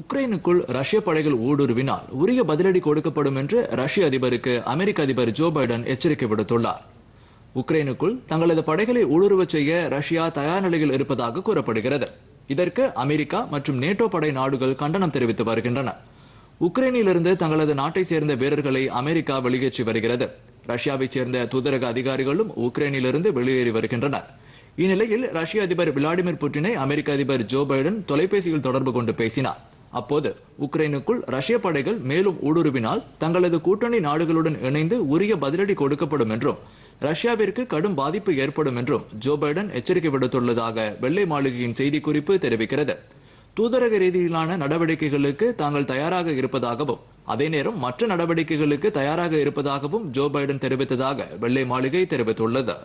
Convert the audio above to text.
உக்ரைனுக்குள் ரஷ்ய படைகள் ஊடுருவினால் உரிய பதிலடி கொடுக்கப்படும் என்று ரஷ்ய அதிபருக்கு அமெரிக்க அதிபர் ஜோ பைடன் எச்சரிக்கை விடுத்துள்ளார் உக்ரைனுக்குள் தங்களது படைகளை ஊடுருவச் செய்ய ரஷ்யா தயார் நிலையில் இருப்பதாக கூறப்படுகிறது இதற்கு அமெரிக்கா மற்றும் நேட்டோ படை நாடுகள் கண்டனம் தெரிவித்து வருகின்றன உக்ரைனிலிருந்து தங்களது நாட்டை சேர்ந்த வீரர்களை அமெரிக்கா வெளியேற்றி வருகிறது ரஷ்யாவைச் சேர்ந்த தூதரக அதிகாரிகளும் உக்ரைனிலிருந்து வெளியேறி வருகின்றனர் இந்நிலையில் ரஷ்ய அதிபர் விளாடிமிர் புட்டினை அமெரிக்க அதிபர் ஜோ பைடன் தொலைபேசியில் தொடர்பு கொண்டு பேசினார் அப்போது உக்ரைனுக்குள் ரஷ்ய படைகள் மேலும் ஊடுருவினால் தங்களது கூட்டணி நாடுகளுடன் இணைந்து உரிய பதிலடி கொடுக்கப்படும் என்றும் ரஷ்யாவிற்கு கடும் பாதிப்பு ஏற்படும் என்றும் ஜோ பைடன் எச்சரிக்கை விடுத்துள்ளதாக வெள்ளை மாளிகையின் செய்திக்குறிப்பு தெரிவிக்கிறது தூதரக ரீதியிலான நடவடிக்கைகளுக்கு தாங்கள் தயாராக இருப்பதாகவும் அதே நேரம் மற்ற நடவடிக்கைகளுக்கு தயாராக இருப்பதாகவும் ஜோ பைடன் தெரிவித்ததாக வெள்ளை மாளிகை தெரிவித்துள்ளது